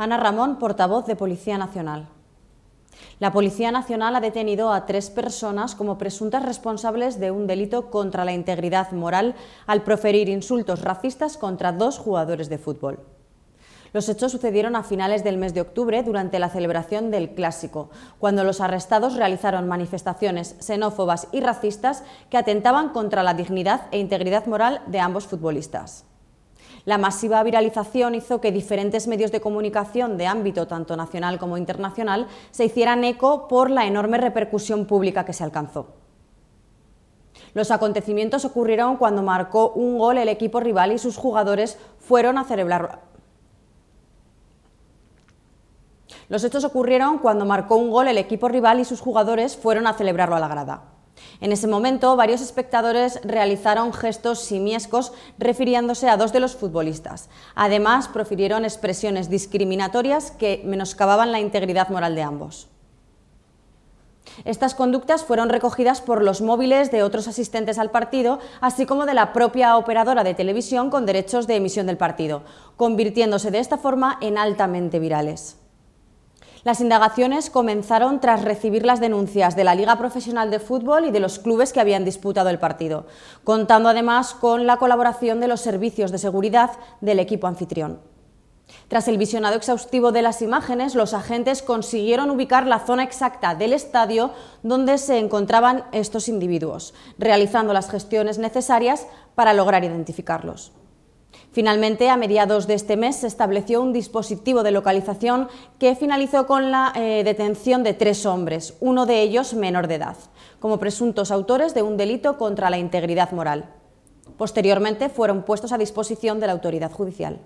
Ana Ramón, portavoz de Policía Nacional. La Policía Nacional ha detenido a tres personas como presuntas responsables de un delito contra la integridad moral al proferir insultos racistas contra dos jugadores de fútbol. Los hechos sucedieron a finales del mes de octubre durante la celebración del Clásico, cuando los arrestados realizaron manifestaciones xenófobas y racistas que atentaban contra la dignidad e integridad moral de ambos futbolistas. La masiva viralización hizo que diferentes medios de comunicación de ámbito tanto nacional como internacional se hicieran eco por la enorme repercusión pública que se alcanzó. Los acontecimientos ocurrieron cuando marcó un gol el equipo rival y sus jugadores fueron a celebrarlo. los hechos ocurrieron cuando marcó un gol el equipo rival y sus jugadores fueron a celebrarlo a la grada. En ese momento, varios espectadores realizaron gestos simiescos refiriéndose a dos de los futbolistas. Además, profirieron expresiones discriminatorias que menoscababan la integridad moral de ambos. Estas conductas fueron recogidas por los móviles de otros asistentes al partido, así como de la propia operadora de televisión con derechos de emisión del partido, convirtiéndose de esta forma en altamente virales. Las indagaciones comenzaron tras recibir las denuncias de la Liga Profesional de Fútbol y de los clubes que habían disputado el partido, contando además con la colaboración de los servicios de seguridad del equipo anfitrión. Tras el visionado exhaustivo de las imágenes, los agentes consiguieron ubicar la zona exacta del estadio donde se encontraban estos individuos, realizando las gestiones necesarias para lograr identificarlos. Finalmente, a mediados de este mes se estableció un dispositivo de localización que finalizó con la eh, detención de tres hombres, uno de ellos menor de edad, como presuntos autores de un delito contra la integridad moral. Posteriormente fueron puestos a disposición de la autoridad judicial.